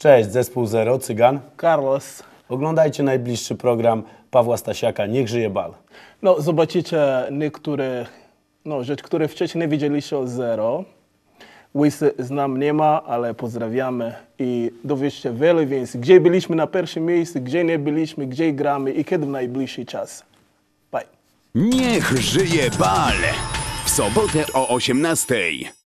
Cześć, zespół Zero, Cygan. Carlos. Oglądajcie najbliższy program Pawła Stasiaka, Niech żyje bal. No, zobaczycie niektóre no, rzeczy, które wcześniej nie widzieliście o Zero. Łysy z nie ma, ale pozdrawiamy i dowiecie wiele więcej. Gdzie byliśmy na pierwszym miejscu, gdzie nie byliśmy, gdzie gramy i kiedy w najbliższy czas. Bye. Niech żyje bal! W sobotę o 18.